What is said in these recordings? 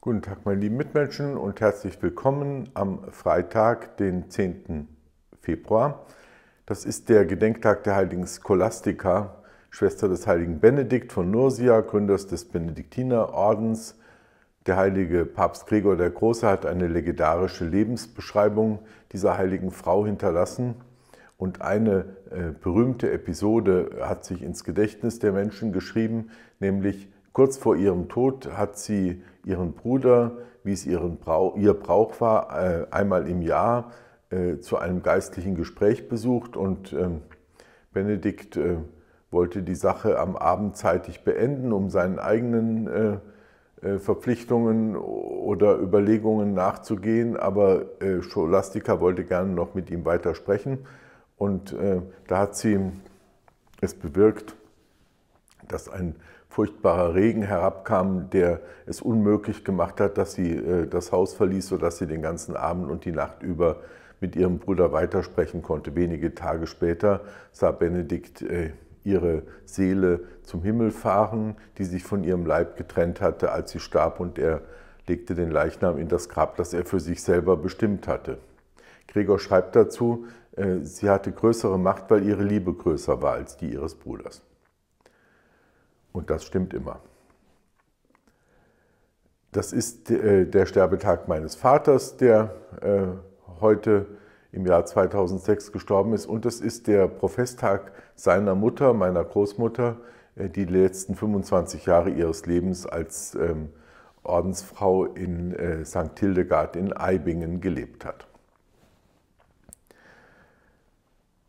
Guten Tag, meine lieben Mitmenschen und herzlich willkommen am Freitag, den 10. Februar. Das ist der Gedenktag der heiligen Scholastica, Schwester des heiligen Benedikt von Nursia, Gründers des Benediktinerordens. Der heilige Papst Gregor der Große hat eine legendarische Lebensbeschreibung dieser heiligen Frau hinterlassen. Und eine äh, berühmte Episode hat sich ins Gedächtnis der Menschen geschrieben, nämlich Kurz vor ihrem Tod hat sie ihren Bruder, wie es Brauch, ihr Brauch war, äh, einmal im Jahr äh, zu einem geistlichen Gespräch besucht und ähm, Benedikt äh, wollte die Sache am Abend zeitig beenden, um seinen eigenen Verpflichtungen oder Überlegungen nachzugehen, aber Scholastica wollte gerne noch mit ihm weitersprechen und da hat sie es bewirkt, dass ein furchtbarer Regen herabkam, der es unmöglich gemacht hat, dass sie äh, das Haus verließ, sodass sie den ganzen Abend und die Nacht über mit ihrem Bruder weitersprechen konnte. Wenige Tage später sah Benedikt äh, ihre Seele zum Himmel fahren, die sich von ihrem Leib getrennt hatte, als sie starb, und er legte den Leichnam in das Grab, das er für sich selber bestimmt hatte. Gregor schreibt dazu, äh, sie hatte größere Macht, weil ihre Liebe größer war als die ihres Bruders. Und das stimmt immer. Das ist äh, der Sterbetag meines Vaters, der äh, heute im Jahr 2006 gestorben ist. Und das ist der Professtag seiner Mutter, meiner Großmutter, äh, die die letzten 25 Jahre ihres Lebens als ähm, Ordensfrau in St. Hildegard in Eibingen gelebt hat.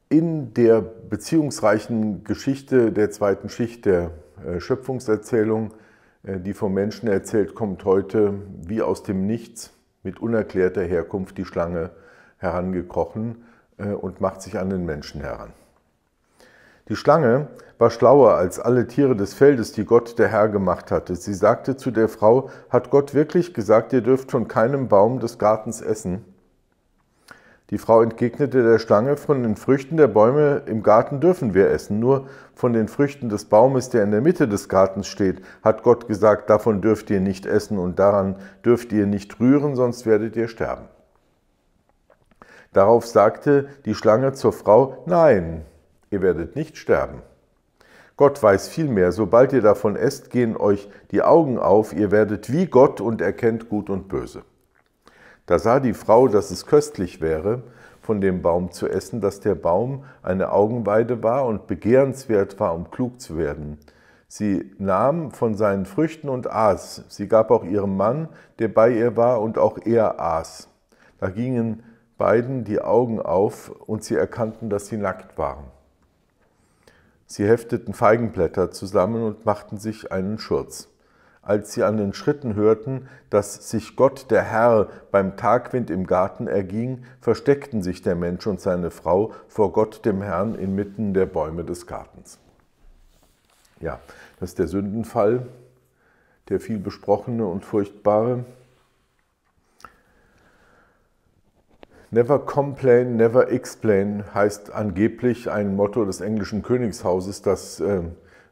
In der beziehungsreichen Geschichte der zweiten Schicht der äh, Schöpfungserzählung, äh, die vom Menschen erzählt, kommt heute wie aus dem Nichts mit unerklärter Herkunft die Schlange herangekrochen äh, und macht sich an den Menschen heran. Die Schlange war schlauer als alle Tiere des Feldes, die Gott der Herr gemacht hatte. Sie sagte zu der Frau, hat Gott wirklich gesagt, ihr dürft von keinem Baum des Gartens essen? Die Frau entgegnete der Schlange, von den Früchten der Bäume im Garten dürfen wir essen, nur von den Früchten des Baumes, der in der Mitte des Gartens steht, hat Gott gesagt, davon dürft ihr nicht essen und daran dürft ihr nicht rühren, sonst werdet ihr sterben. Darauf sagte die Schlange zur Frau, nein, ihr werdet nicht sterben. Gott weiß vielmehr, sobald ihr davon esst, gehen euch die Augen auf, ihr werdet wie Gott und erkennt Gut und Böse. Da sah die Frau, dass es köstlich wäre, von dem Baum zu essen, dass der Baum eine Augenweide war und begehrenswert war, um klug zu werden. Sie nahm von seinen Früchten und aß. Sie gab auch ihrem Mann, der bei ihr war, und auch er aß. Da gingen beiden die Augen auf und sie erkannten, dass sie nackt waren. Sie hefteten Feigenblätter zusammen und machten sich einen Schurz als sie an den Schritten hörten, dass sich Gott der Herr beim Tagwind im Garten erging, versteckten sich der Mensch und seine Frau vor Gott dem Herrn inmitten der Bäume des Gartens. Ja, das ist der Sündenfall, der viel besprochene und furchtbare. Never complain, never explain heißt angeblich ein Motto des englischen Königshauses, das äh,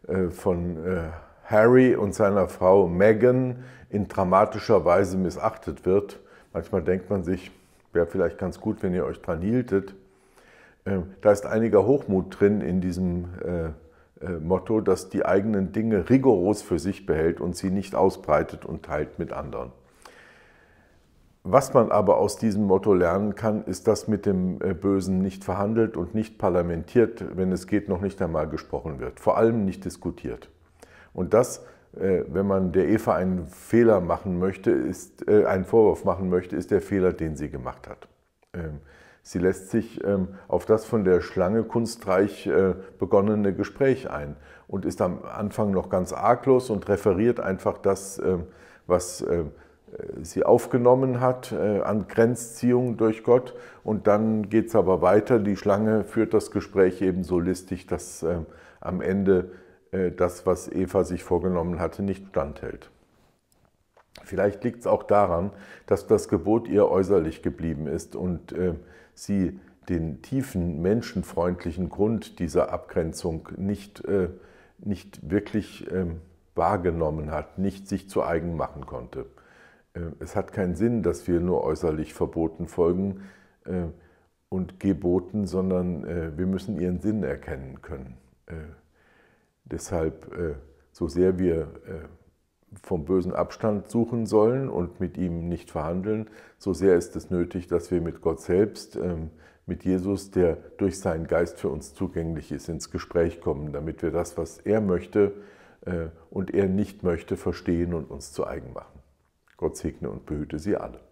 äh von äh, Harry und seiner Frau Meghan in dramatischer Weise missachtet wird. Manchmal denkt man sich, wäre vielleicht ganz gut, wenn ihr euch dran hieltet. Ähm, da ist einiger Hochmut drin in diesem äh, äh, Motto, dass die eigenen Dinge rigoros für sich behält und sie nicht ausbreitet und teilt mit anderen. Was man aber aus diesem Motto lernen kann, ist, dass mit dem äh, Bösen nicht verhandelt und nicht parlamentiert, wenn es geht, noch nicht einmal gesprochen wird, vor allem nicht diskutiert. Und das, äh, wenn man der Eva einen Fehler machen möchte, ist, äh, einen Vorwurf machen möchte, ist der Fehler, den sie gemacht hat. Ähm, sie lässt sich ähm, auf das von der Schlange kunstreich äh, begonnene Gespräch ein und ist am Anfang noch ganz arglos und referiert einfach das, ähm, was sie aufgenommen hat an Grenzziehung durch Gott. Und dann geht es aber weiter. Die Schlange führt das Gespräch eben so listig, dass am Ende äh, das, was Eva sich vorgenommen hatte, nicht standhält. Vielleicht liegt es auch daran, dass das Gebot ihr äußerlich geblieben ist und äh, sie den tiefen menschenfreundlichen Grund dieser Abgrenzung nicht, äh, nicht wirklich äh, wahrgenommen hat, nicht sich zu eigen machen konnte. Äh, es hat keinen Sinn, dass wir nur äußerlich Verboten folgen äh, und Geboten, sondern wir müssen ihren Sinn erkennen können. Deshalb, äh, so sehr wir äh, vom Bösen Abstand suchen sollen und mit ihm nicht verhandeln, so sehr ist es nötig, dass wir mit Gott selbst, ähm, mit Jesus, der durch seinen Geist für uns zugänglich ist, ins Gespräch kommen, damit wir das, was er möchte äh, und er nicht möchte, verstehen und uns zu eigen machen. Gott segne und behüte sie alle.